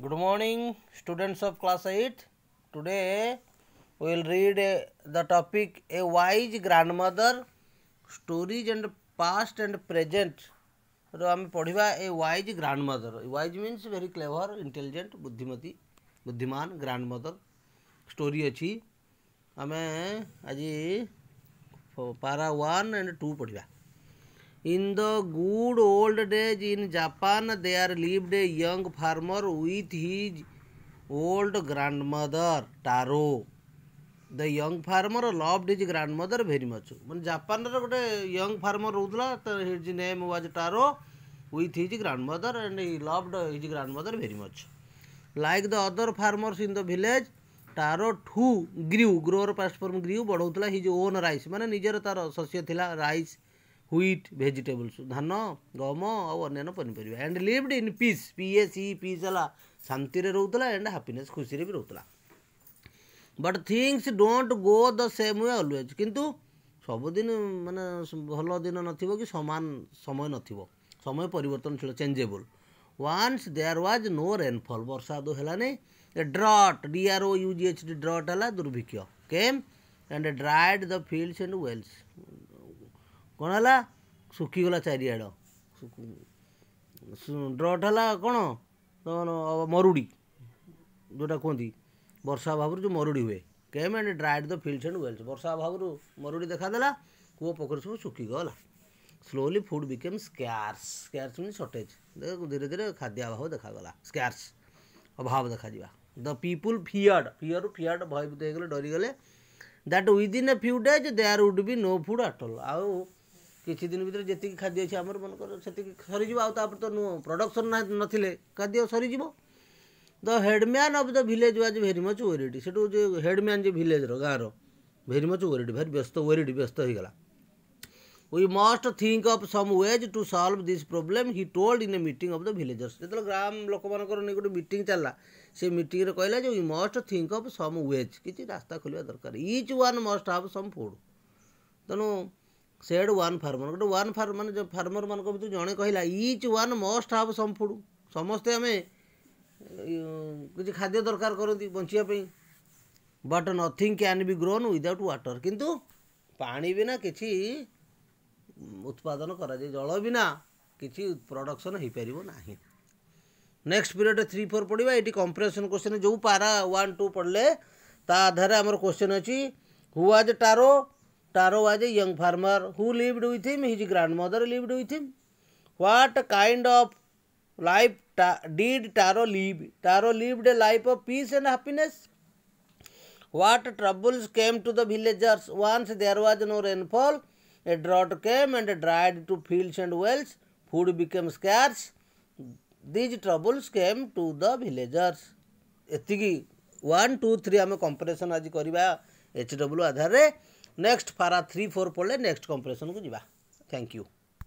good morning students of class 8 today we will read a, the topic a wise grandmother stories and past and present ର ଆମେ ପଢ଼ିବା a wise grandmother wise means very clever intelligent ବୁଦ୍ଧିମତୀ ବୁଦ୍ଧିମାନ grand ମଦର story ଅଛି ଆମେ ଆଜି ପାରା one and two ପଢ଼ିବା in In the good old days in Japan, there lived a young farmer with old grandmother Taro the young farmer loved his grandmother very much मैंने Japan गोटे young farmer रोला तो his name was Taro with his mother and he loved his grandmother very much like the other farmers in the village Taro too grew grower platform grew बढ़ाऊला his own rice मैंने निजर तार शस्य था rice wheat vegetables धान गम आउन पनीपर and lived in peace P पीएसई पीस है शांति रोला एंड हापिने खुशी भी रोला but things don't go the same way always कितु सबुदिन मान भल दिन न कि सामान समय नये परनशील changeable once there was no rainfall वर्षा आदू है drought D R O U G H D drought है दुर्भिक्ष came and dried the fields and wells କ'ଣ ହେଲା ଶୁଖିଗଲା ଚାରିଆଡ଼ ଡ୍ରଟ୍ ହେଲା କ'ଣ ମରୁଡ଼ି ଯେଉଁଟା କୁହନ୍ତି ବର୍ଷା ଅଭାବରୁ ଯେଉଁ ମରୁଡ଼ି ହୁଏ came and dried the fields and wells ବର୍ଷା ଅଭାବରୁ ମରୁଡ଼ି ଦେଖାଦେଲା କୂଅ ପୋଖରୀ ସବୁ ଶୁଖିଗଲା slowly food became scarce scarce mean shortage ଦେଖ ଧୀରେ ଧୀରେ ଖାଦ୍ୟ ଅଭାବ ଦେଖାଗଲା ସ୍କ୍ୟାର୍ସ ଅଭାବ ଦେଖାଯିବା ଦ ପିପୁଲ୍ ଫିୟର୍ଡ଼ ଫିୟର୍ରୁ ଫିୟର୍ଡ଼ ଭୟଭୀତ ହେଇଗଲେ ଡରିଗଲେ that within a few days there would be no food at all ଆଉ କିଛି ଦିନ ଭିତରେ ଯେତିକି ଖାଦ୍ୟ ଅଛି ଆମର ମନେକର ସେତିକି ସରିଯିବ ଆଉ ତା'ପରେ ତ ପ୍ରଡ଼କ୍ସନ୍ ନଥିଲେ ଖାଦ୍ୟ ସରିଯିବ the headman of the village was very much worried ସେଠୁ ଯେଉଁ ହେଡ଼ମ୍ୟାନ୍ ଯେ ଭିଲେଜ୍ର ଗାଁର ଭେରି ମଚ୍ ୱରିଡ୍ ଭାରି ବ୍ୟସ୍ତ ୱରିଡ୍ ବ୍ୟସ୍ତ ହୋଇଗଲା we must think of some ways to solve this problem he told in a meeting of the villagers ଯେତେବେଳେ ଗ୍ରାମ ଲୋକମାନଙ୍କର ନେଇ ଗୋଟେ ମିଟିଂ ଚାଲିଲା ସେ ମିଟିଂରେ କହିଲା ଯେ we must think of some ways କିଛି ରାସ୍ତା ଖୋଲିବା ଦରକାର each one must have some food ତେଣୁ ସେଡ଼୍ ୱାନ୍ ଫାର୍ମର ଗୋଟେ ୱାନ୍ ଫାର୍ମ ମାନେ ଫାର୍ମରମାନଙ୍କ ଭିତରୁ ଜଣେ କହିଲା each one must have some food ସମସ୍ତେ ଆମେ କିଛି ଖାଦ୍ୟ ଦରକାର କରନ୍ତି ବଞ୍ଚିବା ପାଇଁ but nothing can be grown without water କିନ୍ତୁ ପାଣି ବିନା କିଛି ଉତ୍ପାଦନ କରାଯାଏ ଜଳ ବିନା କିଛି ପ୍ରଡ଼କ୍ସନ୍ ହେଇପାରିବ ନାହିଁ ନେକ୍ସଟ ପିରିୟଡ଼ରେ ଥ୍ରୀ ଫୋର୍ ପଡ଼ିବା ଏଇଠି କମ୍ପ୍ରେସନ୍ କ୍ୱେଶ୍ଚିନ୍ ଯେଉଁ ପାରା ୱାନ୍ ଟୁ ପଡ଼ିଲେ ତା ଆଧାରରେ ଆମର କ୍ୱେଶ୍ଚିନ୍ ଅଛି who was Taro Taro was a young farmer who lived with him. His grandmother lived with him. What kind of life ta did Taro live? Taro lived a life of peace and happiness. What troubles came to the villagers? Once there was no rainfall, a drought came and dried to fields and wells. Food became scarce. These troubles came to the villagers. ଏତିକି one two three ଆମେ comparison ଆଜି କରିବା H W ଆଧାରରେ next para three four ପଢ଼ିଲେ next କମ୍ପ୍ରେସନ୍କୁ ଯିବା thank you